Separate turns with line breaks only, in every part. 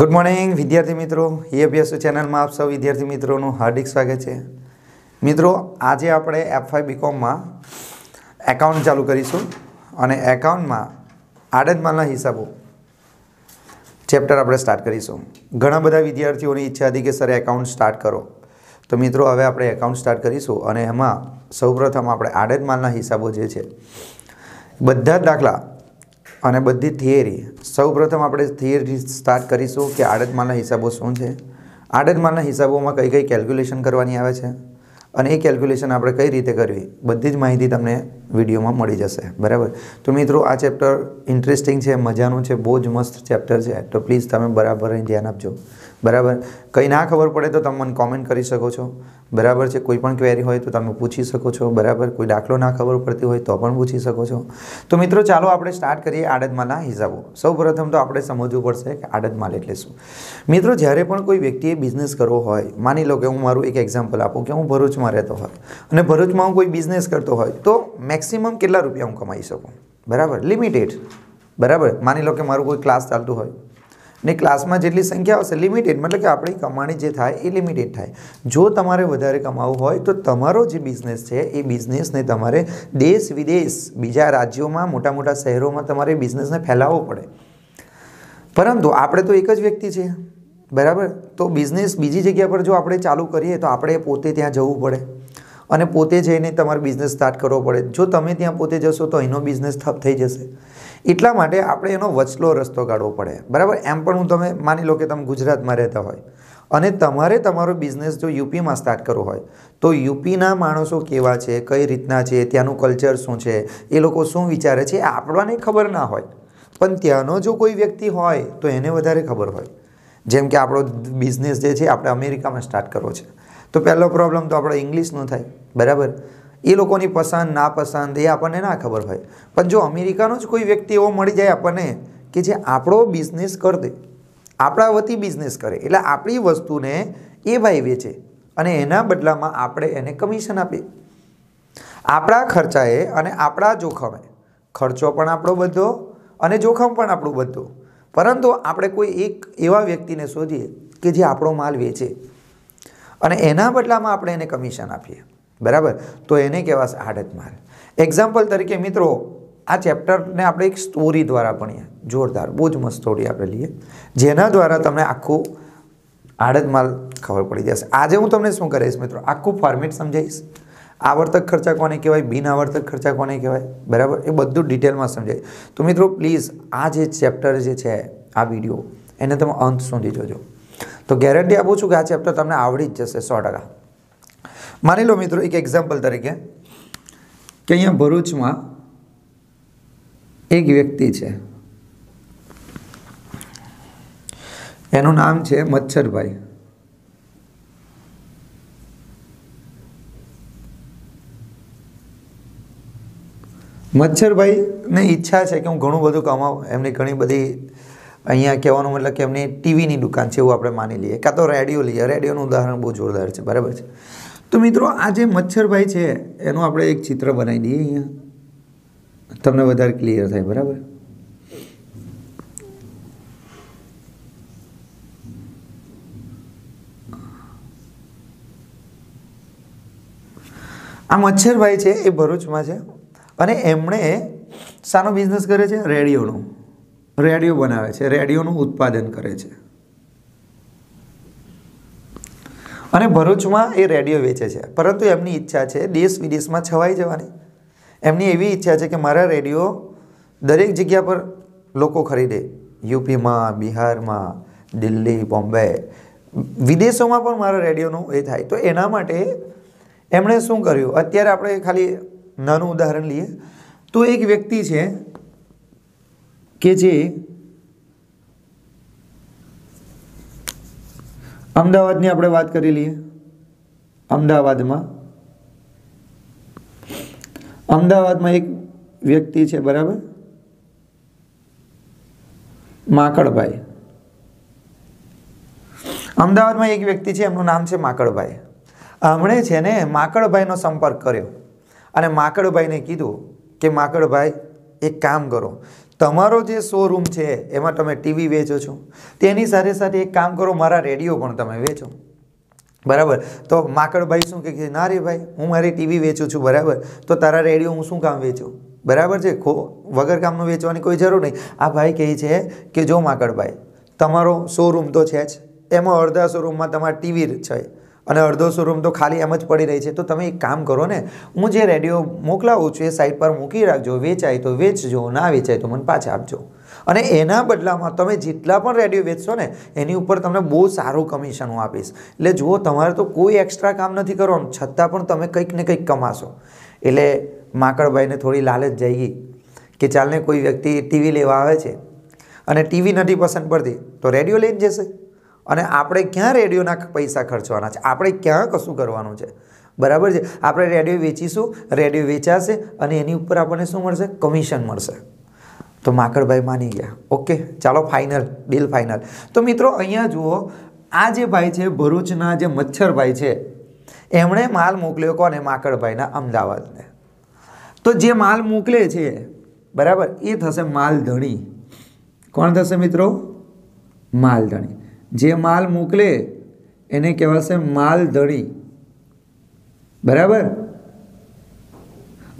good morning વિદ્યાર્થી મિત્રો એ અભ્યાસુ ચેનલમાં આપ સૌ વિદ્યાર્થી મિત્રોનું હાર્દિક સ્વાગત છે મિત્રો આજે આપણે એફઆઈ બીકોમમાં એકાઉન્ટ ચાલુ કરીશું અને એકાઉન્ટમાં માલના હિસાબો ચેપ્ટર આપણે સ્ટાર્ટ કરીશું ઘણા બધા વિદ્યાર્થીઓની ઈચ્છા હતી કે સર એકાઉન્ટ સ્ટાર્ટ કરો તો મિત્રો હવે આપણે એકાઉન્ટ સ્ટાર્ટ કરીશું અને એમાં સૌપ્રથમ આપણે આડતમાલના હિસાબો જે છે બધા જ દાખલા અને બધી થિયરી સૌપ્રથમ આપણે થિયરી સ્ટાર્ટ કરીશું કે આડતમાલના હિસાબો શું છે આડતમાલના હિસાબોમાં કઈ કઈ કેલ્ક્યુલેશન કરવાની આવે છે અને એ કેલ્ક્યુલેશન આપણે કઈ રીતે કરવી બધી જ માહિતી તમને વિડીયોમાં મળી જશે બરાબર તો મિત્રો આ ચેપ્ટર ઇન્ટરેસ્ટિંગ છે મજાનું છે બહુ જ મસ્ત ચેપ્ટર છે તો પ્લીઝ તમે બરાબર ધ્યાન આપજો બરાબર કંઈ ના ખબર પડે તો તમે મને કોમેન્ટ કરી શકો છો બરાબર છે કોઈ પણ ક્વેરી હોય તો તમે પૂછી શકો છો બરાબર કોઈ દાખલો ના ખબર પડતી હોય તો પણ પૂછી શકો છો તો મિત્રો ચાલો આપણે સ્ટાર્ટ કરીએ આડતમાલના હિસાબો સૌ તો આપણે સમજવું પડશે કે આડતમાલ એટલે શું મિત્રો જ્યારે પણ કોઈ વ્યક્તિએ બિઝનેસ કરવો હોય માની લો કે હું મારું એક એક્ઝામ્પલ આપું કે હું ભરૂચમાં રહેતો હોય અને ભરૂચમાં હું કોઈ બિઝનેસ કરતો હોય તો મેક્સિમમ કેટલા રૂપિયા હું કમાઈ શકું બરાબર લિમિટેડ બરાબર માની લો કે મારું કોઈ ક્લાસ ચાલતું હોય ને ક્લાસમાં જેટલી સંખ્યા હશે લિમિટેડ મતલબ કે આપણી કમાણી જે થાય એ લિમિટેડ થાય જો તમારે વધારે કમાવું હોય તો તમારો જે બિઝનેસ છે એ બિઝનેસને તમારે દેશ વિદેશ બીજા રાજ્યોમાં મોટા મોટા શહેરોમાં તમારે બિઝનેસને ફેલાવવો પડે પરંતુ આપણે તો એક જ વ્યક્તિ છે બરાબર તો બિઝનેસ બીજી જગ્યા પર જો આપણે ચાલુ કરીએ તો આપણે પોતે ત્યાં જવું પડે અને પોતે જઈને તમારે બિઝનેસ સ્ટાર્ટ કરવો પડે જો તમે ત્યાં પોતે જશો તો એનો બિઝનેસ ઠપ થઈ જશે એટલા માટે આપણે એનો વચલો રસ્તો કાઢવો પડે બરાબર એમ પણ હું તમે માની લો કે તમે ગુજરાતમાં રહેતા હોય અને તમારે તમારો બિઝનેસ જો યુપીમાં સ્ટાર્ટ કરવો હોય તો યુપીના માણસો કેવા છે કઈ રીતના છે ત્યાંનું કલ્ચર શું છે એ લોકો શું વિચારે છે આપણાને ખબર ના હોય પણ ત્યાંનો જો કોઈ વ્યક્તિ હોય તો એને વધારે ખબર હોય જેમ કે આપણો બિઝનેસ જે છે આપણે અમેરિકામાં સ્ટાર્ટ કરવો છે તો પહેલો પ્રોબ્લેમ તો આપણો ઇંગ્લિશનો થાય બરાબર એ લોકોની પસંદ નાપસંદ એ આપણને ના ખબર હોય પણ જો અમેરિકાનો જ કોઈ વ્યક્તિ એવો મળી જાય આપણને કે જે આપણો બિઝનેસ કરી દે આપણા વતી બિઝનેસ કરે એટલે આપણી વસ્તુને એ ભાઈ વેચે અને એના બદલામાં આપણે એને કમિશન આપીએ આપણા ખર્ચાએ અને આપણા જોખમે ખર્ચો પણ આપણો બધો અને જોખમ પણ આપણું બધું પરંતુ આપણે કોઈ એક એવા વ્યક્તિને શોધીએ કે જે આપણો માલ વેચે અને એના બદલામાં આપણે એને કમિશન આપીએ બરાબર તો એને કહેવાશે આડત માર એક્ઝામ્પલ તરીકે મિત્રો આ ચેપ્ટરને આપણે એક સ્ટોરી દ્વારા ભણીએ જોરદાર બહુ જ મસ્ત સ્ટોરી આપણે લઈએ જેના દ્વારા તમને આખું આડત માલ ખબર પડી જશે આજે હું તમને શું કરીશ મિત્રો આખું ફોર્મેટ સમજાવીશ આવર્તક ખર્ચા કોને કહેવાય બિન આવર્તક ખર્ચા કોને કહેવાય બરાબર એ બધું ડિટેલમાં સમજાય તો મિત્રો પ્લીઝ આ જે ચેપ્ટર જે છે આ વિડીયો એને તમે અંત સુધી જોજો તો ગેરંટી આપું છું કે આ ચેપ્ટર તમને આવડી જ જશે સો ટકા માની લો મિત્રો એક એક્ઝામ્પલ તરીકે કે અહીંયા ભરૂચમાં એક વ્યક્તિ છે એનું નામ છે મચ્છરભાઈ મચ્છરભાઈ મચ્છરભાઈને ઈચ્છા છે કે હું ઘણું બધું કમાવું એમની ઘણી બધી અહીંયા કહેવાનું મતલબ કે એમની ટીવીની દુકાન છે એવું આપણે માની લઈએ કાં તો રેડિયો લઈએ રેડિયોનું ઉદાહરણ બહુ જોરદાર છે બરાબર છે તો મિત્રો આ જે મચ્છરભાઈ છે એનું આપણે એક ચિત્ર બનાવી દઈએ અહીંયા તમને વધારે ક્લિયર થાય બરાબર આ મચ્છરભાઈ છે એ ભરૂચમાં છે અને એમણે શાનો બિઝનેસ કરે છે રેડિયોનું રેડિયો બનાવે છે રેડિયોનું ઉત્પાદન કરે છે અને ભરૂચમાં એ રેડિયો વેચે છે પરંતુ એમની ઈચ્છા છે દેશ વિદેશમાં છવાઈ જવાની એમની એવી ઈચ્છા છે કે મારા રેડિયો દરેક જગ્યા પર લોકો ખરીદે યુપીમાં બિહારમાં દિલ્હી બોમ્બે વિદેશોમાં પણ મારા રેડિયોનું એ થાય તો એના માટે એમણે શું કર્યું અત્યારે આપણે ખાલી નાનું ઉદાહરણ લઈએ તો એક વ્યક્તિ છે કે જે અમદાવાદની આપણે વાત કરી લઈએ અમદાવાદમાં અમદાવાદમાં એક વ્યક્તિ છે બરાબર માકડભાઈ અમદાવાદમાં એક વ્યક્તિ છે એમનું નામ છે માકડભાઈ હમણે છે ને માકડભાઈનો સંપર્ક કર્યો અને માકડભાઈને કીધું કે માકડભાઈ એક કામ કરો તમારો જે શોરૂમ છે એમાં તમે ટીવી વેચો છો તેની સાથે સાથે એક કામ કરો મારા રેડિયો પણ તમે વેચો બરાબર તો માકડભાઈ શું કહે ના રે ભાઈ હું મારી ટીવી વેચું છું બરાબર તો તારા રેડિયો હું શું કામ વેચું બરાબર છે ખો વગર કામનું વેચવાની કોઈ જરૂર નહીં આ ભાઈ કહે છે કે જો માકડભાઈ તમારો શોરૂમ તો છે જ એમાં અડધા શોરૂમમાં તમારા ટીવી છે અને અડધો શોરૂમ તો ખાલી એમ જ પડી રહી છે તો તમે એક કામ કરો ને હું જે રેડિયો મોકલાવું છું એ સાઇટ પર મૂકી રાખજો વેચાય તો વેચજો ના વેચાય તો મને પાછા આપજો અને એના બદલામાં તમે જેટલા પણ રેડિયો વેચશો ને એની ઉપર તમને બહુ સારું કમિશન હું આપીશ એટલે જુઓ તમારે તો કોઈ એક્સ્ટ્રા કામ નથી કરવાનું છતાં પણ તમે કંઈક ને કંઈક કમાશો એટલે માકડભાઈને થોડી લાલચ જઈ ગઈ કે ચાલને કોઈ વ્યક્તિ ટીવી લેવા આવે છે અને ટીવી નથી પસંદ પડતી તો રેડિયો લઈને જશે અને આપણે ક્યાં રેડિયોના પૈસા ખર્ચવાના છે આપણે ક્યાં કશું કરવાનું છે બરાબર છે આપણે રેડિયો વેચીશું રેડિયો વેચાશે અને એની ઉપર આપણને શું મળશે કમિશન મળશે તો માકડભાઈ માની ગયા ઓકે ચાલો ફાઇનલ ડીલ ફાઇનલ તો મિત્રો અહીંયા જુઓ આ જે ભાઈ છે ભરૂચના જે મચ્છરભાઈ છે એમણે માલ મોકલ્યો કોને માકડભાઈના અમદાવાદને તો જે માલ મોકલે છે બરાબર એ થશે માલધણી કોણ થશે મિત્રો માલધણી જે માલ મોકલે એને કહેવાશે માલધણી બરાબર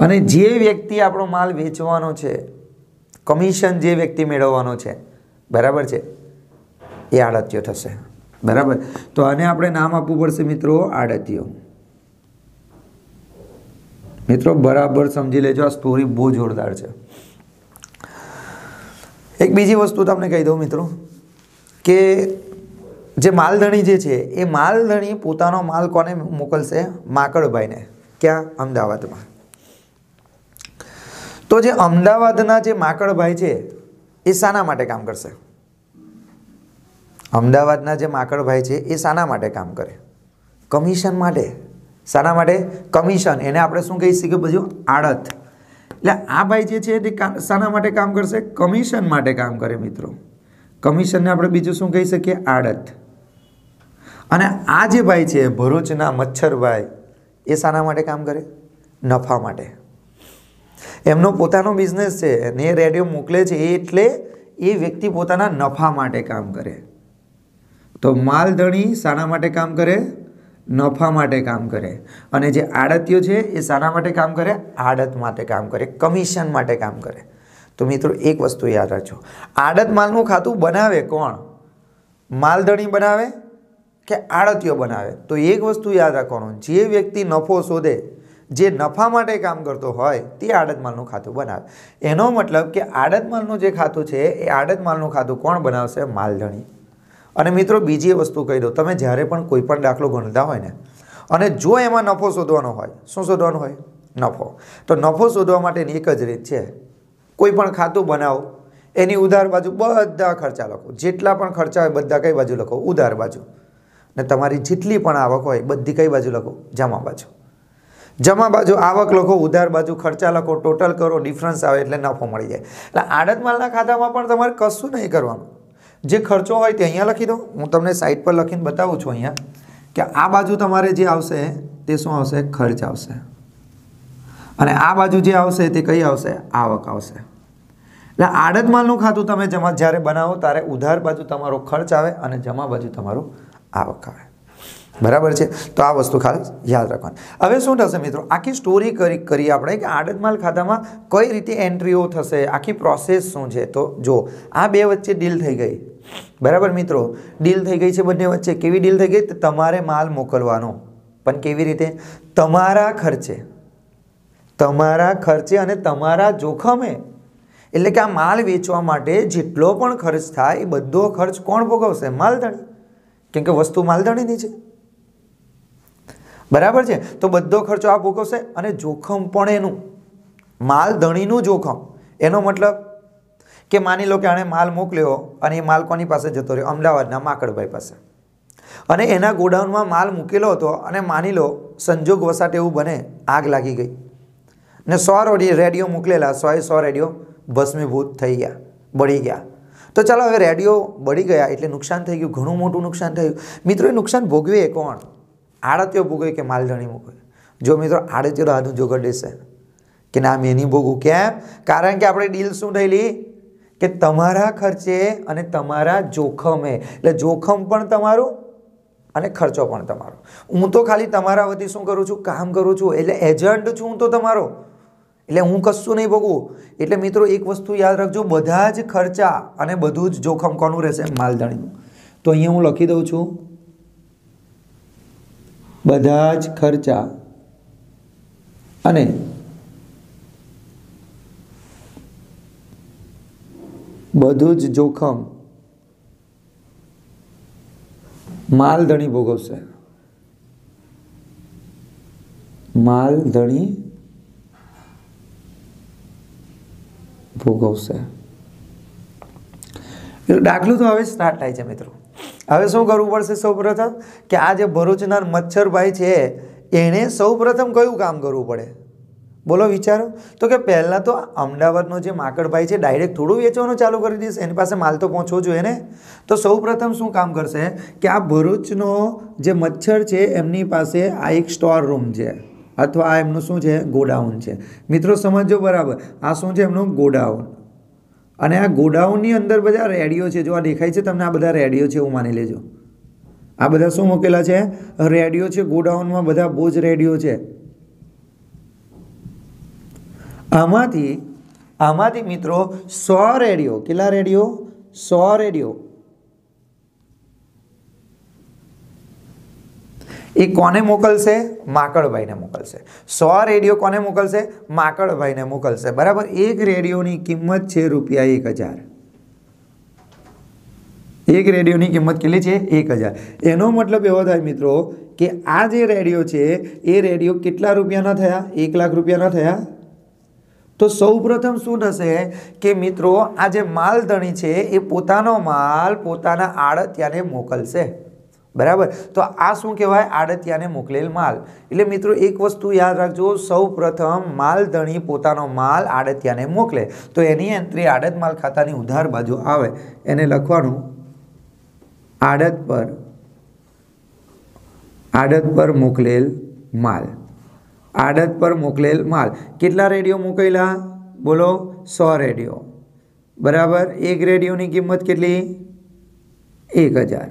અને જે વ્યક્તિ આપણો માલ વેચવાનો છે કમિશન જે વ્યક્તિ મેળવવાનો છે બરાબર છે એ આડત્યો થશે બરાબર તો આને આપણે નામ આપવું પડશે મિત્રો આડત્યો મિત્રો બરાબર સમજી લેજો આ સ્ટોરી બહુ જોરદાર છે એક બીજી વસ્તુ તમને કહી દઉં મિત્રો કે જે માલધણી જે છે એ માલધણી પોતાનો માલ કોને મોકલશે માકડભાઈને ક્યાં અમદાવાદમાં તો જે અમદાવાદના જે માકડભાઈ છે એ શાના માટે કામ કરશે અમદાવાદના જે માકડભાઈ છે એ શાના માટે કામ કરે કમિશન માટે શાના માટે કમિશન એને આપણે શું કહી શકીએ બધું આડત એટલે આ ભાઈ જે છે તે શાના માટે કામ કરશે કમિશન માટે કામ કરે મિત્રો કમિશનને આપણે બીજું શું કહી શકીએ આડત અને આ જે ભાઈ છે ભરૂચના મચ્છરભાઈ એ શાના માટે કામ કરે નફા માટે એમનો પોતાનો બિઝનેસ છે ને એ રેડિયો મોકલે છે એટલે એ વ્યક્તિ પોતાના નફા માટે કામ કરે તો માલધણી શાના માટે કામ કરે નફા માટે કામ કરે અને જે આડતીઓ છે એ શાના માટે કામ કરે આડત માટે કામ કરે કમિશન માટે કામ કરે તો મિત્રો એક વસ્તુ યાદ રાખજો આડત માલનું ખાતું બનાવે કોણ માલધણી બનાવે કે આડતીઓ બનાવે તો એક વસ્તુ યાદ રાખવાનું જે વ્યક્તિ નફો શોધે જે નફા માટે કામ કરતો હોય તે આડતમાલનું ખાતું બનાવે એનો મતલબ કે આડતમાલનું જે ખાતું છે એ આડતમાલનું ખાતું કોણ બનાવશે માલધણી અને મિત્રો બીજી વસ્તુ કહી દઉં તમે જ્યારે પણ કોઈ પણ દાખલો ગણતા હોય ને અને જો એમાં નફો શોધવાનો હોય શું શોધવાનો હોય નફો તો નફો શોધવા માટેની એક જ રીત છે કોઈ પણ ખાતું બનાવો એની ઉધાર બાજુ બધા ખર્ચા લખો જેટલા પણ ખર્ચા હોય બધા કઈ બાજુ લખો ઉધાર બાજુ ને તમારી જેટલી પણ આવક હોય બધી કઈ બાજુ લખો જમા બાજુ જમા બાજુ આવક લખો ઉધાર બાજુ ખર્ચા લખો ટોટલ કરો ડિફરન્સ આવે એટલે નફો મળી જાય એટલે આડત માલના ખાતામાં પણ તમારે કશું નહીં કરવાનું જે ખર્ચો હોય તે અહીંયા લખી દો હું તમને સાઈડ પર લખીને બતાવું છું અહીંયા કે આ બાજુ તમારે જે આવશે તે શું આવશે ખર્ચ આવશે અને આ બાજુ જે આવશે તે કઈ આવશે આવક આવશે એટલે આડત માલનું ખાતું તમે જમા જ્યારે બનાવો ત્યારે ઉધાર બાજુ તમારો ખર્ચ આવે અને જમા બાજુ તમારું આવક આવે બરાબર છે તો આ વસ્તુ ખાસ યાદ રાખવાની હવે શું થશે મિત્રો આખી સ્ટોરી કરી કરી આપણે કે આડત માલ ખાતામાં કઈ રીતે એન્ટ્રીઓ થશે આખી પ્રોસેસ શું છે તો જો આ બે વચ્ચે ડીલ થઈ ગઈ બરાબર મિત્રો ડીલ થઈ ગઈ છે બંને વચ્ચે કેવી ડીલ થઈ ગઈ તમારે માલ મોકલવાનો પણ કેવી રીતે તમારા ખર્ચે તમારા ખર્ચે અને તમારા જોખમે એટલે કે આ માલ વેચવા માટે જેટલો પણ ખર્ચ થાય એ બધો ખર્ચ કોણ ભોગવશે માલધારી કેમ કે વસ્તુ માલધાણીની છે બરાબર છે તો બધો ખર્ચો આ ભોગવશે અને જોખમ પણ એનું માલધણીનું જોખમ એનો મતલબ કે માની લો કે આણે માલ મોકલ્યો અને એ માલ કોની પાસે જતો રહ્યો અમદાવાદના માકડભાઈ પાસે અને એના ગોડાઉનમાં માલ મૂકેલો હતો અને માની લો સંજોગ વસાટ એવું બને આગ લાગી ગઈ ને સો રેડિયો મોકલેલા સોએ સો રેડિયો ભસ્મીભૂત થઈ ગયા બળી ગયા તો ચાલો હવે રેડિયો બળી ગયા એટલે નુકસાન થઈ ગયું ઘણું મોટું નુકસાન થયું મિત્રો એ નુકસાન ભોગવે કોણ આડતીઓ ભોગવે કે માલધણી ભોગવે જો મિત્રો આડતીઓ હાથનું જોગર દેશે કે ના મેં નહીં ભોગવું કેમ કારણ કે આપણે ડીલ શું થયેલી કે તમારા ખર્ચે અને તમારા જોખમે એટલે જોખમ પણ તમારું અને ખર્ચો પણ તમારો હું તો ખાલી તમારા વતી શું કરું છું કામ કરું છું એટલે એજન્ટ છું હું તો તમારો એટલે હું કશું નહીં ભોગવું એટલે મિત્રો એક વસ્તુ યાદ રાખજો બધા જ ખર્ચા અને બધું જ જોખમ કોનું રહેશે માલધણીનું તો અહીંયા હું લખી દઉં છું બધા જ ખર્ચા અને બધું જ જોખમ માલધણી ભોગવશે માલધણી ભોગવશે દાખલું તો હવે સ્ટાર્ટ થાય છે મિત્રો હવે શું કરવું પડશે સૌ પ્રથમ કે આ જે ભરૂચના મચ્છરભાઈ છે એણે સૌપ્રથમ કયું કામ કરવું પડે બોલો વિચારો તો કે પહેલાં તો અમદાવાદનો જે માકડભાઈ છે ડાયરેક્ટ થોડું વેચવાનું ચાલુ કરી દઈશ એની પાસે માલ તો પહોંચવો જોઈએ ને તો સૌપ્રથમ શું કામ કરશે કે આ ભરૂચનો જે મચ્છર છે એમની પાસે આ એક સ્ટોર રૂમ છે અથવા આ એમનું શું છે ગોડાઉન છે મિત્રો સમજો બરાબર આ શું છે એમનું ગોડાઉન અને આ ગોડાઉનની અંદર બધા રેડિયો છે જો આ દેખાય છે તમને આ બધા રેડિયો છે એવું માની લેજો આ બધા શું મૂકેલા છે રેડિયો છે ગોડાઉનમાં બધા બહુ જ રેડિયો છે આમાંથી આમાંથી મિત્રો સો રેડિયો કેટલા રેડિયો સો રેડિયો એ કોને મોકલશે માકડભાઈને મોકલશે સો રેડિયો કોને મોકલશે માકડભાઈને મોકલશે બરાબર એક રેડિયોની કિંમત છે રૂપિયા એક હજાર એક રેડિયોની કિંમત કેટલી છે એક હજાર એનો મતલબ એવો થાય મિત્રો કે આ જે રેડિયો છે એ રેડિયો કેટલા રૂપિયાના થયા એક લાખ રૂપિયાના થયા તો સૌપ્રથમ શું થશે કે મિત્રો આ જે માલધણી છે એ પોતાનો માલ પોતાના આડત્યાને મોકલશે બરાબર તો આ શું કહેવાય આડતિયાને મોકલેલ માલ એટલે મિત્રો એક વસ્તુ યાદ રાખજો સૌ પ્રથમ માલધણી પોતાનો માલ આડતિયાને મોકલે તો એની અંતરે આડત માલ ખાતાની ઉધાર બાજુ આવે એને લખવાનું આડત પર આડત પર મોકલેલ માલ આડત પર મોકલેલ માલ કેટલા રેડિયો મોકલેલા બોલો સો રેડિયો બરાબર એક રેડિયોની કિંમત કેટલી એક હજાર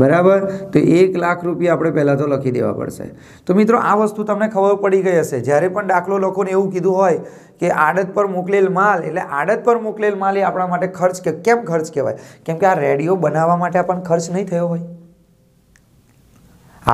બરાબર તો એક લાખ રૂપિયા આપણે પહેલાં તો લખી દેવા પડશે તો મિત્રો આ વસ્તુ તમને ખબર પડી ગઈ હશે જ્યારે પણ દાખલો લખોને એવું કીધું હોય કે આડત પર મોકલેલ માલ એટલે આડત પર મોકલેલ માલ એ આપણા માટે ખર્ચ કે કેમ ખર્ચ કહેવાય કેમ કે આ રેડિયો બનાવવા માટે આપણને ખર્ચ નહીં થયો હોય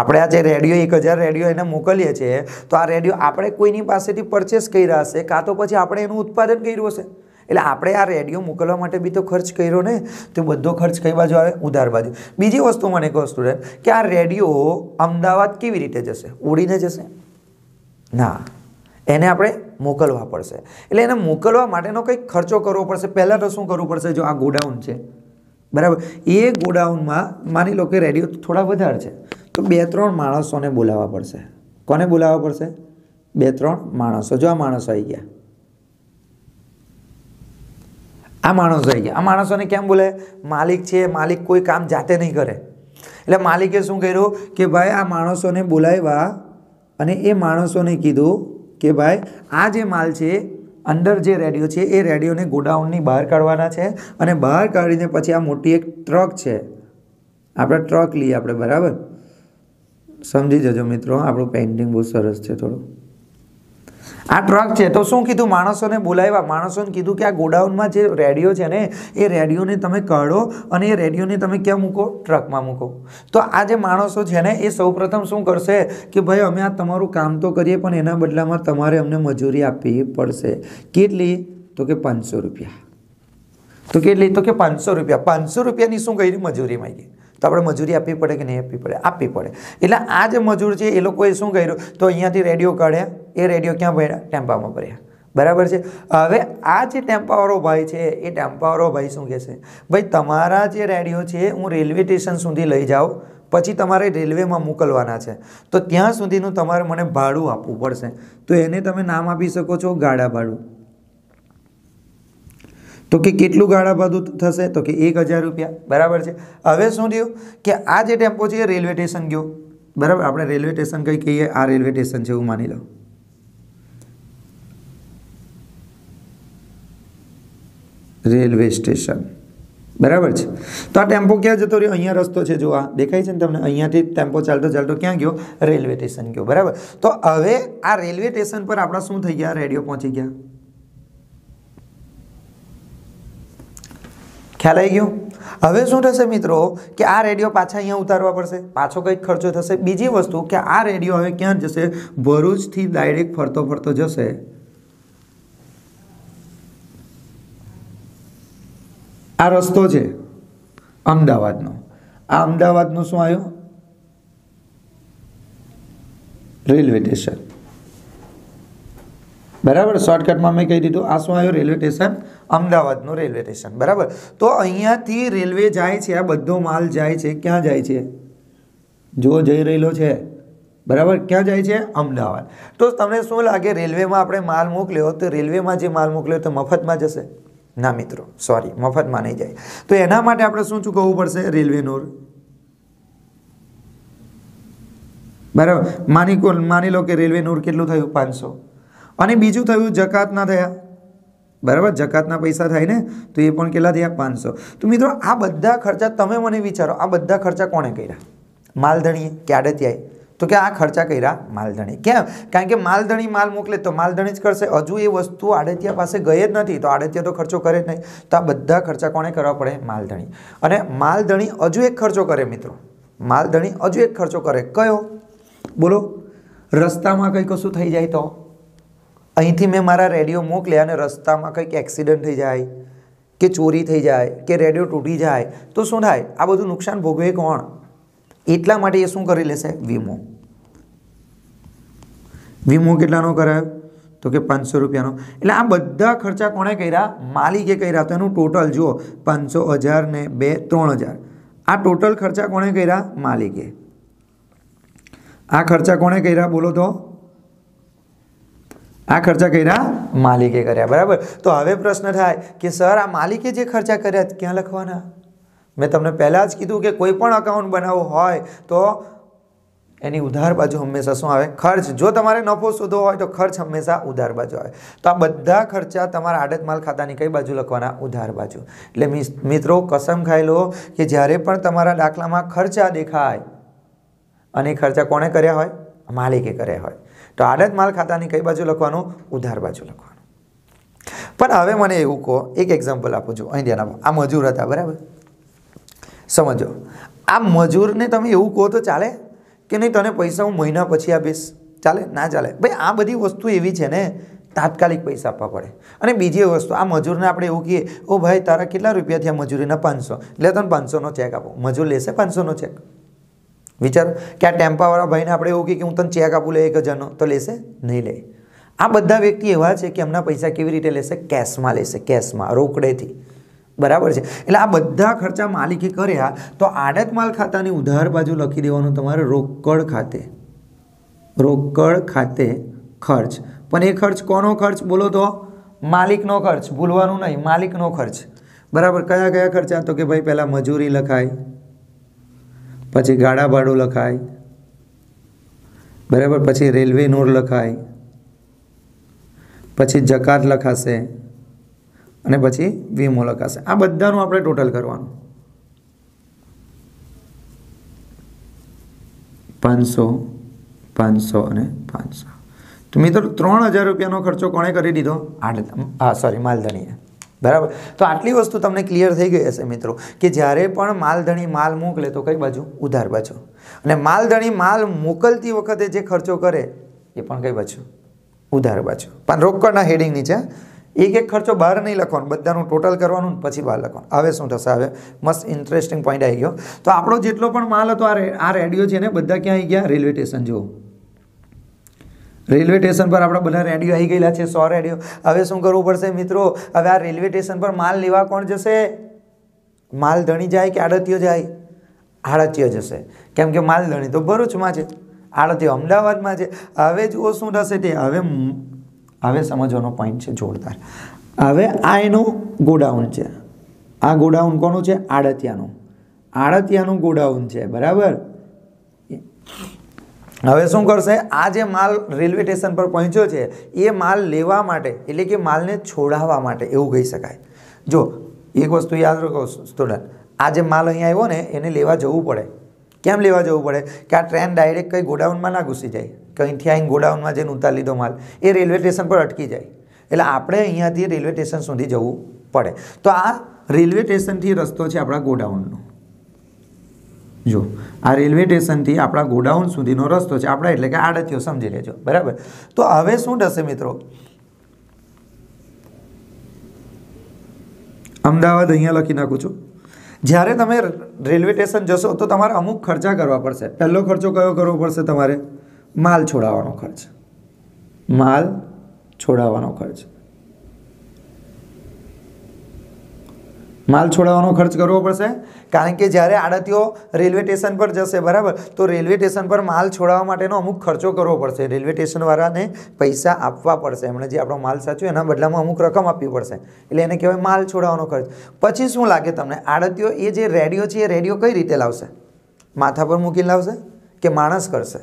આપણે આ જે રેડિયો એક હજાર રેડિયો એને મોકલીએ છીએ તો આ રેડિયો આપણે કોઈની પાસેથી પરચેસ કર્યા હશે કાં તો પછી આપણે એનું ઉત્પાદન કર્યું હશે એટલે આપણે આ રેડિયો મોકલવા માટે બી તો ખર્ચ કર્યો ને તો બધો ખર્ચ કઈ બાજુ આવે ઉધાર બાજુ બીજી વસ્તુ મને કહો સ્ટુડન્ટ કે આ રેડિયો અમદાવાદ કેવી રીતે જશે ઉડીને જશે ના એને આપણે મોકલવા પડશે એટલે એને મોકલવા માટેનો કંઈક ખર્ચો કરવો પડશે પહેલાં તો શું કરવું પડશે જો આ ગોડાઉન છે બરાબર એ ગોડાઉનમાં માની લો કે રેડિયો થોડા વધારે છે તો બે ત્રણ માણસોને બોલાવવા પડશે કોને બોલાવવા પડશે બે ત્રણ માણસો જો આ માણસો આવી ગયા આ માણસો આવી ગયા આ માણસોને કેમ બોલે માલિક છે માલિક કોઈ કામ જાતે નહીં કરે એટલે માલિકે શું કર્યું કે ભાઈ આ માણસોને બોલાવ્યા અને એ માણસોને કીધું કે ભાઈ આ જે માલ છે અંદર જે રેડિયો છે એ રેડિયોને ગોડાઉનની બહાર કાઢવાના છે અને બહાર કાઢીને પછી આ મોટી એક ટ્રક છે આપણે ટ્રક લઈએ આપણે બરાબર સમજી જજો મિત્રો આપણું પેઇન્ટિંગ બહુ સરસ છે થોડું આ ટ્રક છે તો શું કીધું માણસોને બોલાવ્યા માણસોને કીધું કે આ ગોડાઉનમાં જે રેડિયો છે ને એ રેડિયોને તમે કાઢો અને એ રેડિયોને તમે ક્યાં મૂકો ટ્રકમાં મૂકો તો આ જે માણસો છે ને એ સૌપ્રથમ શું કરશે કે ભાઈ અમે આ તમારું કામ તો કરીએ પણ એના બદલામાં તમારે અમને મજૂરી આપવી પડશે કેટલી તો કે પાંચસો રૂપિયા તો કેટલી તો કે પાંચસો રૂપિયા પાંચસો રૂપિયાની શું કરી મજૂરી માંગી તો આપણે મજૂરી આપવી પડે કે નહીં આપવી પડે આપવી પડે એટલે આ જે મજૂર છે એ લોકોએ શું કર્યું તો અહીંયાથી રેડિયો કાઢ્યા એ રેડિયો ક્યાં ભર્યા ટેમ્પામાં ભર્યા બરાબર છે હવે આ જે ટેમ્પાવાળો ભાઈ છે એ ટેમ્પાવાળો ભાઈ શું કહેશે ભાઈ તમારા જે રેડિયો છે હું રેલવે સ્ટેશન સુધી લઈ જાઉં પછી તમારે રેલવેમાં મોકલવાના છે તો ત્યાં સુધીનું તમારે મને ભાડું આપવું પડશે તો એને તમે નામ આપી શકો છો ગાડા ભાડું તો કે કેટલું ગાળા ગાળાભાદું થશે તો કે એક હજાર રૂપિયા બરાબર છે હવે શું થયું કે આ જે ટેમ્પો છે એ રેલવે સ્ટેશન ગયો બરાબર આપણે રેલવે સ્ટેશન કંઈ કહીએ આ રેલવે સ્ટેશન છે હું માની લઉં રેલવે સ્ટેશન બરાબર છે તો આ ટેમ્પો ક્યાં જતો રહ્યો અહીંયા રસ્તો છે જો આ દેખાય છે ને તમને અહીંયાથી ટેમ્પો ચાલતો ચાલતો ક્યાં ગયો રેલવે સ્ટેશન ગયો બરાબર તો હવે આ રેલવે સ્ટેશન પર આપણા શું થઈ ગયા રેડિયો પહોંચી ગયા ખ્યાલ આવી ગયો હવે શું થશે મિત્રો કે આ રેડિયો પાછા અહીંયા ઉતારવા પડશે પાછો કંઈક ખર્ચો થશે બીજી વસ્તુ કે આ રેડિયો હવે ક્યાં જશે ભરૂચથી ડાયરેક્ટ ફરતો ફરતો જશે આ રસ્તો છે અમદાવાદનો આ અમદાવાદનું શું આવ્યું રેલવે સ્ટેશન બરાબર શોર્ટકટમાં મેં કહી દીધું આ શું આવ્યું રેલવે સ્ટેશન અમદાવાદનું રેલવે સ્ટેશન બરાબર તો અહીંયાથી રેલવે જાય છે આ બધો માલ જાય છે ક્યાં જાય છે જો જઈ રહેલો છે બરાબર ક્યાં જાય છે અમદાવાદ તો તમને શું લાગે રેલવેમાં આપણે માલ મોકલ્યો તો રેલવેમાં જે માલ મોકલ્યો તો મફતમાં જશે ના મિત્રો સોરી મફતમાં નહીં જાય તો એના માટે આપણે શું ચૂકવવું પડશે રેલવેનું બરાબર માની માની લો કે રેલવે નૂર કેટલું થયું પાંચસો અને બીજું થયું જકાત ના થયા બરાબર જકાતના પૈસા થાય ને તો એ પણ કેટલા થયા પાંચસો તો મિત્રો આ બધા ખર્ચા તમે મને વિચારો આ બધા ખર્ચા કોણે કર્યા માલધણીએ કે આડતિયાએ તો કે આ ખર્ચા કર્યા માલધણી કેમ કારણ કે માલધણી માલ મોકલે તો માલધણી જ કરશે હજુ એ વસ્તુ આડતિયા પાસે ગઈ જ નથી તો આડતિયા તો ખર્ચો કરે જ નહીં તો આ બધા ખર્ચા કોણે કરવા પડે માલધણી અને માલધણી હજુ એક ખર્ચો કરે મિત્રો માલધણી હજુ એક ખર્ચો કરે કયો બોલો રસ્તામાં કંઈ કશું થઈ જાય તો અહીંથી મેં મારા રેડિયો મોકલ્યા અને રસ્તામાં કંઈક એક્સિડન્ટ થઈ જાય કે ચોરી થઈ જાય કે રેડિયો તૂટી જાય તો શું થાય આ બધું નુકસાન ભોગવે કોણ એટલા માટે એ શું કરી લેશે વીમો વીમો કેટલાનો કરાયો તો કે પાંચસો રૂપિયાનો એટલે આ બધા ખર્ચા કોણે કર્યા માલિકે કર્યા તો એનું ટોટલ જુઓ પાંચસો હજાર ને બે ત્રણ હજાર આ ટોટલ ખર્ચા કોણે કર્યા માલિકે આ ખર્ચા કોણે કર્યા બોલો તો આ ખર્ચા કર્યા માલિકે કર્યા બરાબર તો હવે પ્રશ્ન થાય કે સર આ માલિકે જે ખર્ચા કર્યા ક્યાં લખવાના મેં તમને પહેલાં જ કીધું કે કોઈ પણ અકાઉન્ટ બનાવવું હોય તો એની ઉધાર બાજુ હંમેશા શું આવે ખર્ચ જો તમારે નફો શોધવો હોય તો ખર્ચ હંમેશા ઉધાર બાજુ આવે તો આ બધા ખર્ચા તમારા આડત માલ ખાતાની કઈ બાજુ લખવાના ઉધાર બાજુ એટલે મિત્રો કસમ ખાઈ લો કે જ્યારે પણ તમારા દાખલામાં ખર્ચા દેખાય અને ખર્ચા કોણે કર્યા હોય માલિકે કર્યા હોય તો આડત માલ ખાતાની કઈ બાજુ લખવાનું ઉધાર બાજુ લખવાનું પણ હવે મને એવું કહો એક એક્ઝામ્પલ આપું છું અહીં ધ્યાન આપો આ મજૂર હતા બરાબર સમજો આ મજૂરને તમે એવું કહો તો ચાલે કે નહીં તને પૈસા હું મહિના પછી આપીશ ચાલે ના ચાલે ભાઈ આ બધી વસ્તુ એવી છે ને તાત્કાલિક પૈસા આપવા પડે અને બીજી વસ્તુ આ મજૂરને આપણે એવું કહીએ ઓ ભાઈ તારા કેટલા રૂપિયા થયા મજૂરીના પાંચસો એટલે તને પાંચસોનો ચેક આપો મજૂર લેશે પાંચસોનો ચેક વિચાર કે આ ટેમ્પાવાળા ભાઈને આપણે એવું કે હું તને ચેક આપું લે એક હજારનો તો લેશે નહીં લે આ બધા વ્યક્તિ એવા છે કે એમના પૈસા કેવી રીતે લેશે કેશમાં લેશે કેશમાં રોકડેથી બરાબર છે એટલે આ બધા ખર્ચા માલિકે કર્યા તો આડત માલ ખાતાની ઉધાર બાજુ લખી દેવાનું તમારે રોકડ ખાતે રોકડ ખાતે ખર્ચ પણ એ ખર્ચ કોનો ખર્ચ બોલો તો માલિકનો ખર્ચ ભૂલવાનું નહીં માલિકનો ખર્ચ બરાબર કયા કયા ખર્ચા તો કે ભાઈ પહેલાં મજૂરી લખાય પછી ગાડા ભાડું લખાય બરાબર પછી રેલવે નોર લખાય પછી જકાત લખાશે અને પછી વીમો લખાશે આ બધાનું આપણે ટોટલ કરવાનું પાંચસો પાંચસો અને પાંચસો તો મિત્રો ત્રણ હજાર રૂપિયાનો ખર્ચો કોણે કરી દીધો આઠ હા સોરી માલધણીએ બરાબર તો આટલી વસ્તુ તમને ક્લિયર થઈ ગઈ હશે મિત્રો કે જ્યારે પણ માલધણી માલ મોકલે તો કઈ બાજુ ઉધાર બાજુ અને માલધણી માલ મોકલતી વખતે જે ખર્ચો કરે એ પણ કઈ બાજુ ઉધાર બાજુ પણ રોકડના હેડિંગ નીચે એક એક ખર્ચો બહાર નહીં લખવાનું બધાનું ટોટલ કરવાનું પછી બહાર લખવાનું હવે શું થશે હવે મસ્ત ઇન્ટરેસ્ટિંગ પોઈન્ટ આવી ગયો તો આપણો જેટલો પણ માલ હતો આ રેડિયો છે ને બધા ક્યાં આવી ગયા રેલવે સ્ટેશન જુઓ રેલવે સ્ટેશન પર આપણા બધા રેડિયો આવી ગયેલા છે સો રેડિયો હવે શું કરવું પડશે મિત્રો હવે આ રેલવે સ્ટેશન પર માલ લેવા કોણ જશે માલ ધણી જાય કે આડતિયો જાય આડતીઓ જશે કેમ કે માલ ધણી તો ભરૂચમાં છે આડતિયો અમદાવાદમાં છે હવે જુઓ શું થશે તે હવે હવે સમજવાનો પોઈન્ટ છે જોરદાર હવે આ એનું ગોડાઉન છે આ ગોડાઉન કોનું છે આડતિયાનું આડતિયાનું ગોડાઉન છે બરાબર હવે શું કરશે આ જે માલ રેલવે સ્ટેશન પર પહોંચ્યો છે એ માલ લેવા માટે એટલે કે માલને છોડાવવા માટે એવું કહી શકાય જો એક વસ્તુ યાદ રાખો સ્ટુડન્ટ આ જે માલ અહીંયા આવ્યો ને એને લેવા જવું પડે કેમ લેવા જવું પડે કે આ ટ્રેન ડાયરેક્ટ કંઈ ગોડાઉનમાં ના ઘૂસી જાય કંઈથી આવીને ગોડાઉનમાં જઈને ઉતારી લીધો માલ એ રેલવે સ્ટેશન પર અટકી જાય એટલે આપણે અહીંયાથી રેલવે સ્ટેશન સુધી જવું પડે તો આ રેલવે સ્ટેશનથી રસ્તો છે આપણા ગોડાઉનનો જો આ રેલવે સ્ટેશનથી આપણા ગોડાઉન સુધીનો રસ્તો છે આપણા એટલે કે આડતીઓ સમજી લેજો બરાબર તો હવે શું થશે મિત્રો અમદાવાદ અહીંયા લખી નાખું છું જ્યારે તમે રેલવે સ્ટેશન જશો તો તમારે અમુક ખર્ચા કરવા પડશે પહેલો ખર્ચો કયો કરવો પડશે તમારે માલ છોડાવવાનો ખર્ચ માલ છોડાવવાનો ખર્ચ માલ છોડાવવાનો ખર્ચ કરવો પડશે કારણ કે જ્યારે આડતીઓ રેલવે સ્ટેશન પર જશે બરાબર તો રેલવે સ્ટેશન પર માલ છોડાવવા માટેનો અમુક ખર્ચો કરવો પડશે રેલવે સ્ટેશનવાળાને પૈસા આપવા પડશે એમણે જે આપણો માલ સાચ્યો એના બદલામાં અમુક રકમ આપવી પડશે એટલે એને કહેવાય માલ છોડાવવાનો ખર્ચ પછી શું લાગે તમને આડતીઓ એ જે રેડિયો છે એ રેડિયો કઈ રીતે લાવશે માથા પર મૂકીને લાવશે કે માણસ કરશે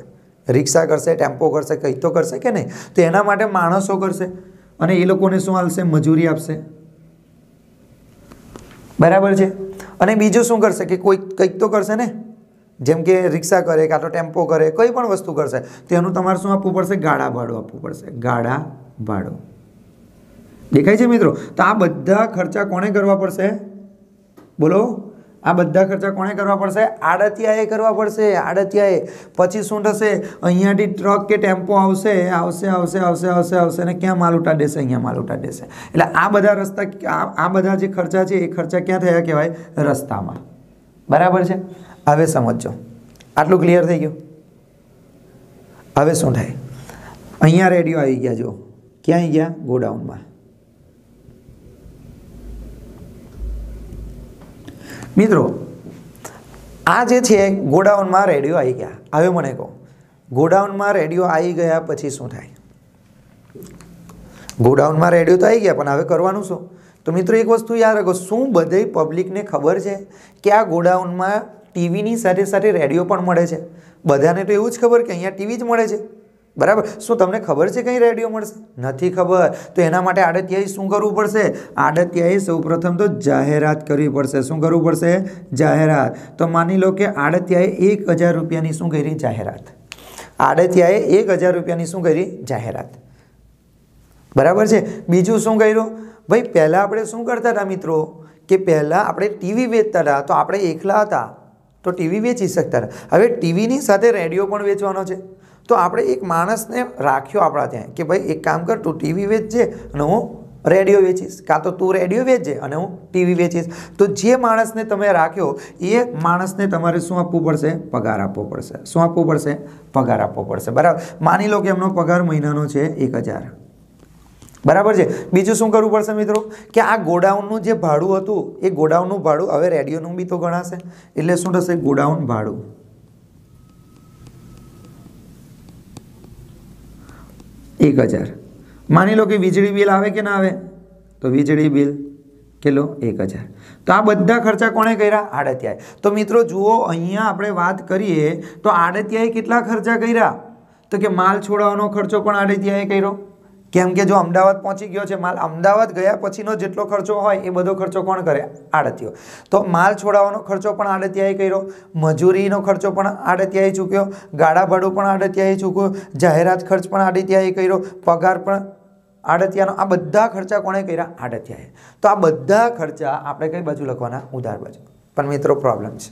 રિક્ષા કરશે ટેમ્પો કરશે કંઈ તો કરશે કે નહીં તો એના માટે માણસો કરશે અને એ લોકોને શું આવશે મજૂરી આપશે બરાબર છે અને બીજું શું કરશે કે કોઈ કંઈક તો કરશે ને જેમ કે રિક્ષા કરે કાં તો ટેમ્પો કરે કોઈ પણ વસ્તુ કરશે તેનું તમારે શું આપવું પડશે ગાડા ભાડું આપવું પડશે ગાડા ભાડું દેખાય છે મિત્રો તો આ બધા ખર્ચા કોણે કરવા પડશે બોલો આ બધા ખર્ચા કોણે કરવા પડશે આડતિયાએ કરવા પડશે આડતિયાએ પછી શું થશે અહીંયાથી ટ્રક કે ટેમ્પો આવશે આવશે આવશે આવશે આવશે આવશે અને ક્યાં માલ ઉટા દેશે અહીંયા માલ ઉટા દેશે એટલે આ બધા રસ્તા આ બધા જે ખર્ચા છે એ ખર્ચા ક્યાં થયા કહેવાય રસ્તામાં બરાબર છે હવે સમજો આટલું ક્લિયર થઈ ગયું હવે શું થાય અહીંયા રેડિયો આવી ગયા જો ક્યાં આવી ગયા ગોડાઉનમાં મિત્રો આ જે છે ગોડાઉનમાં રેડિયો આવી ગયા હવે મને કહો ગોડાઉનમાં રેડિયો આવી ગયા પછી શું થાય ગોડાઉનમાં રેડિયો તો આવી ગયા પણ હવે કરવાનું શું તો મિત્રો એક વસ્તુ યાદ રાખો શું બધે પબ્લિકને ખબર છે કે આ ગોડાઉનમાં ટીવીની સાથે સાથે રેડિયો પણ મળે છે બધાને તો એવું જ ખબર કે અહીંયા ટીવી જ મળે છે બરાબર શું તમને ખબર છે કંઈ રેડિયો મળશે નથી ખબર તો એના માટે આડતિયાએ શું કરવું પડશે આડતિયાએ સૌપ્રથમ તો જાહેરાત કરવી પડશે શું કરવું પડશે જાહેરાત તો માની લો કે આડતિયાએ એક હજાર રૂપિયાની શું કરી જાહેરાત આડતિયાએ એક હજાર રૂપિયાની શું કરી જાહેરાત બરાબર છે બીજું શું કર્યું ભાઈ પહેલાં આપણે શું કરતા હતા મિત્રો કે પહેલાં આપણે ટીવી વેચતા હતા તો આપણે એકલા હતા તો ટીવી વેચી શકતા હતા હવે ટીવીની સાથે રેડિયો પણ વેચવાનો છે તો આપણે એક માણસને રાખ્યો આપણા ત્યાં કે ભાઈ એક કામ કર તું ટીવી વેચજે અને હું રેડિયો વેચીશ કાં તો તું રેડિયો વેચજે અને હું ટીવી વેચીશ તો જે માણસને તમે રાખ્યો એ માણસને તમારે શું આપવું પડશે પગાર આપવો પડશે શું આપવું પડશે પગાર આપવો પડશે બરાબર માની લો કે એમનો પગાર મહિનાનો છે એક હજાર બરાબર છે બીજું શું કરવું પડશે મિત્રો કે આ ગોડાઉનનું જે ભાડું હતું એ ગોડાઉનનું ભાડું હવે રેડિયોનું બી તો ગણાશે એટલે શું થશે ગોડાઉન ભાડું એક હજાર માની લો કે વીજળી બિલ આવે કે ના આવે તો વીજળી બિલ કેટલો એક હજાર તો આ બધા ખર્ચા કોણે કર્યા આડતિયાએ તો મિત્રો જુઓ અહીંયા આપણે વાત કરીએ તો આડતિયાએ કેટલા ખર્ચા કર્યા તો કે માલ છોડાવવાનો ખર્ચો પણ આડતિયાએ કર્યો કેમ કે જો અમદાવાદ પહોંચી ગયો છે માલ અમદાવાદ ગયા પછીનો જેટલો ખર્ચો હોય એ બધો ખર્ચો કોણ કરે આડતિયો તો માલ છોડાવવાનો ખર્ચો પણ આડતિયાએ કર્યો મજૂરીનો ખર્ચો પણ આડતિયાએ ચૂક્યો ગાડા ભાડું પણ આડતિયાએ ચૂક્યો જાહેરાત ખર્ચ પણ આડતિયાએ કર્યો પગાર પણ આડતિયાનો આ બધા ખર્ચા કોણે કર્યા આડતિયાએ તો આ બધા ખર્ચા આપણે કઈ બાજુ લખવાના ઉધાર બાજુ પણ મિત્રો પ્રોબ્લેમ છે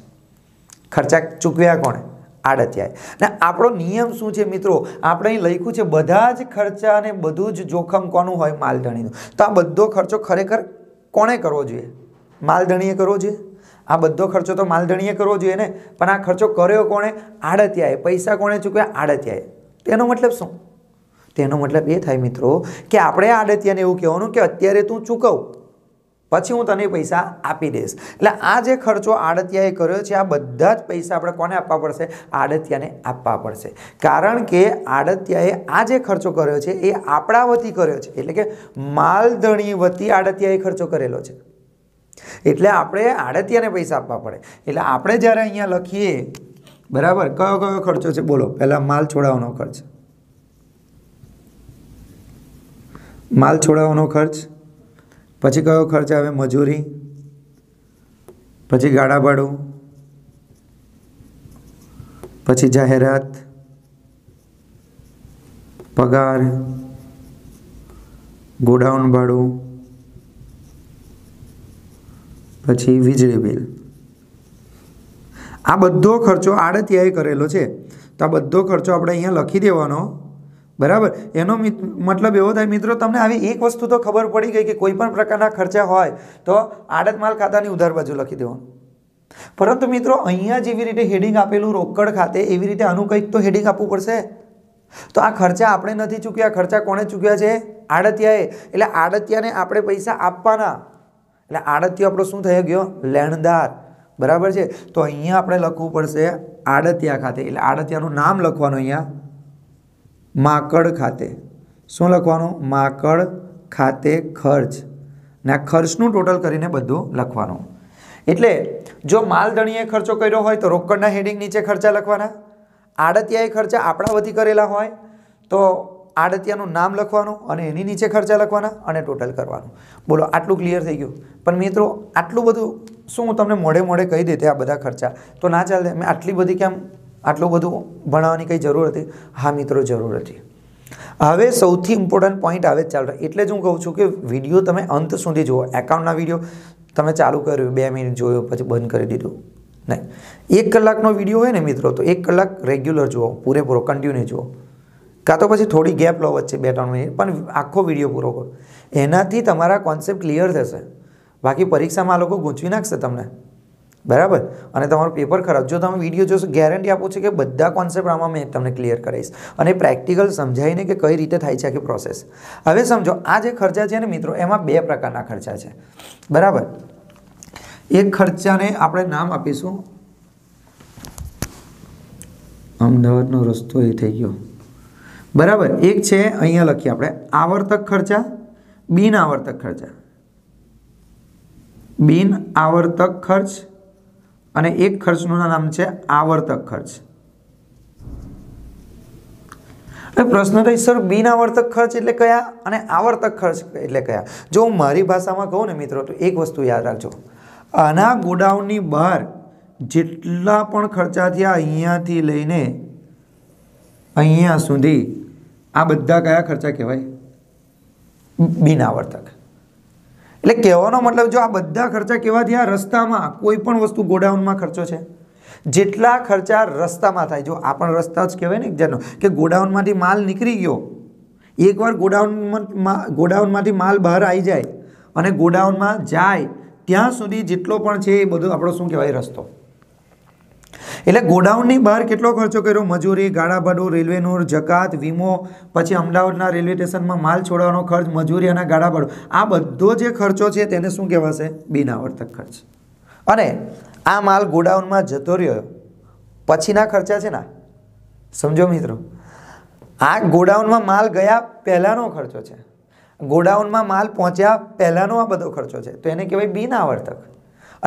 ખર્ચા ચૂકવ્યા કોણે આડત્યાય ને આપણો નિયમ શું છે મિત્રો આપણે અહીં લખ્યું છે બધા જ ખર્ચા અને બધું જ જોખમ કોનું હોય માલધણીનું તો આ બધો ખર્ચો ખરેખર કોણે કરવો જોઈએ માલધણીએ કરવો જોઈએ આ બધો ખર્ચો તો માલધણીએ કરવો જોઈએ ને પણ આ ખર્ચો કર્યો કોણે આડત્યાએ પૈસા કોણે ચૂક્યા આડત્યાએ તેનો મતલબ શું તેનો મતલબ એ થાય મિત્રો કે આપણે આડત્યાને એવું કહેવાનું કે અત્યારે તું ચૂકવ પછી હું તને પૈસા આપી દઈશ એટલે આ જે ખર્ચો આડતિયાએ કર્યો છે આ બધા જ પૈસા આપણે કોને આપવા પડશે આડતિયાને આપવા પડશે કારણ કે આડતિયાએ આ જે ખર્ચો કર્યો છે એ આપણા વતી કર્યો છે એટલે કે માલધણી વતી આડતિયાએ ખર્ચો કરેલો છે એટલે આપણે આડતિયાને પૈસા આપવા પડે એટલે આપણે જ્યારે અહીંયા લખીએ બરાબર કયો કયો ખર્ચો છે બોલો પહેલાં માલ છોડાવવાનો ખર્ચ માલ છોડાવવાનો ખર્ચ પછી કયો ખર્ચ આવે મજૂરી પછી ગાડા ભાડું પછી જાહેરાત પગાર ગોડાઉન ભાડું પછી વીજળી બિલ આ બધો ખર્ચો આડતિયાએ કરેલો છે તો આ બધો ખર્ચો આપણે અહીંયા લખી દેવાનો બરાબર એનો મતલબ એવો થાય મિત્રો તમને આવી એક વસ્તુ તો ખબર પડી ગઈ કે કોઈ પણ પ્રકારના ખર્ચા હોય તો આડત માલ ખાતાની ઉધાર બાજુ લખી દેવાનું પરંતુ મિત્રો અહીંયા જેવી રીતે હેડિંગ આપેલું રોકડ ખાતે એવી રીતે આનું કંઈક તો હેડિંગ આપવું પડશે તો આ ખર્ચા આપણે નથી ચૂક્યા ખર્ચા કોણે ચૂક્યા છે આડતિયાએ એટલે આડતિયાને આપણે પૈસા આપવાના એટલે આડતિયો આપણો શું થઈ ગયો લેણદાર બરાબર છે તો અહીંયા આપણે લખવું પડશે આડતિયા ખાતે એટલે આડતિયાનું નામ લખવાનું અહીંયા માકડ ખાતે શું લખવાનું માકડ ખાતે ખર્ચ ને આ ખર્ચનું ટોટલ કરીને બધું લખવાનું એટલે જો માલધણીએ ખર્ચો કર્યો હોય તો રોકડના હેડિંગ નીચે ખર્ચા લખવાના આડતિયાએ ખર્ચા આપણા વધી કરેલા હોય તો આડતિયાનું નામ લખવાનું અને એની નીચે ખર્ચા લખવાના અને ટોટલ કરવાનું બોલો આટલું ક્લિયર થઈ ગયું પણ મિત્રો આટલું બધું શું હું તમને મોડે મોડે કહી દેતે આ બધા ખર્ચા તો ના ચાલે મેં આટલી બધી કેમ આટલું બધું ભણાવવાની કંઈ જરૂર હતી હા મિત્રો જરૂર હતી હવે સૌથી ઇમ્પોર્ટન્ટ પોઈન્ટ આવે જ ચાલ એટલે જ હું કહું છું કે વિડીયો તમે અંત સુધી જુઓ એકાઉન્ટના વિડીયો તમે ચાલુ કર્યું બે મિનિટ જોયો પછી બંધ કરી દીધું નહીં એક કલાકનો વિડીયો હોય ને મિત્રો તો એક કલાક રેગ્યુલર જુઓ પૂરેપૂરો કન્ટિન્યુ જુઓ કાં તો પછી થોડી ગેપ લો વચ્ચે બે ત્રણ મિનિટ પણ આખો વિડીયો પૂરો કરો એનાથી તમારા કોન્સેપ્ટ ક્લિયર થશે બાકી પરીક્ષામાં આ લોકો ગૂંચવી નાખશે તમને બરાબર અને તમારું પેપર ખરાબ જો તમે વિડીયો જોશો ગેરંટી આપું છું કે બધા કોન્સેપ્ટ આમાં મેં તમને ક્લિયર કરાવીશ અને પ્રેક્ટિકલ સમજાવીને કે કઈ રીતે થાય છે આખી પ્રોસેસ હવે સમજો આ જે ખર્ચા છે ને મિત્રો એમાં બે પ્રકારના ખર્ચા છે બરાબર એક ખર્ચાને આપણે નામ આપીશું અમદાવાદનો રસ્તો એ થઈ ગયો બરાબર એક છે અહીંયા લખીએ આપણે આવર્તક ખર્ચા બિન આવર્તક ખર્ચા બિન આવર્તક ખર્ચ અને એક ખર્ચનું નામ છે આવર્તક ખર્ચ હવે પ્રશ્ન થાય સર બિનાવર્તક ખર્ચ એટલે કયા અને આવર્તક ખર્ચ એટલે કયા જો હું મારી ભાષામાં કહું ને મિત્રો તો એક વસ્તુ યાદ રાખજો આના ગોડાઉનની બહાર જેટલા પણ ખર્ચા થયા અહીંયાથી લઈને અહીંયા સુધી આ બધા કયા ખર્ચા કહેવાય બિન એટલે કહેવાનો મતલબ જો આ બધા ખર્ચા કેવા થયા રસ્તામાં કોઈ પણ વસ્તુ ગોડાઉનમાં ખર્ચો છે જેટલા ખર્ચા રસ્તામાં થાય જો આ પણ રસ્તા જ કહેવાય ને જાતનો કે ગોડાઉનમાંથી માલ નીકળી ગયો એકવાર ગોડાઉનમાં ગોડાઉનમાંથી માલ બહાર આવી જાય અને ગોડાઉનમાં જાય ત્યાં સુધી જેટલો પણ છે એ બધો આપણો શું કહેવાય રસ્તો એટલે ગોડાઉનની બહાર કેટલો ખર્ચો કર્યો મજૂરી ગાળાભાડું રેલવેનો જકાત વીમો પછી અમદાવાદના રેલવે સ્ટેશનમાં માલ છોડવાનો ખર્ચ મજૂરી અને ગાળાભાડું આ બધો જે ખર્ચો છે તેને શું કહેવાશે બિનાવર્તક ખર્ચ અને આ માલ ગોડાઉનમાં જતો રહ્યો પછીના ખર્ચા છે ને સમજો મિત્રો આ ગોડાઉનમાં માલ ગયા પહેલાંનો ખર્ચો છે ગોડાઉનમાં માલ પહોંચ્યા પહેલાંનો આ બધો ખર્ચો છે તો એને કહેવાય બિનાવર્તક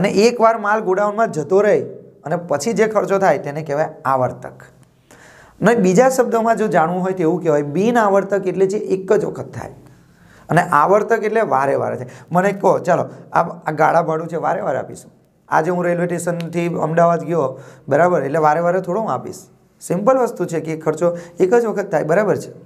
અને એકવાર માલ ગોડાઉનમાં જતો રહે અને પછી જે ખર્ચો થાય તેને કહેવાય આવર્તક અને બીજા શબ્દોમાં જો જાણવું હોય તો એવું કહેવાય બિન આવર્તક એટલે જે એક જ વખત થાય અને આવર્તક એટલે વારે વારે થાય મને કહો ચાલો આ આ ગાળા ભાડું છે વારે વારે આપીશું આજે હું રેલવે સ્ટેશનથી અમદાવાદ ગયો બરાબર એટલે વારે વારે થોડો હું આપીશ સિમ્પલ વસ્તુ છે કે ખર્ચો એક જ વખત થાય બરાબર છે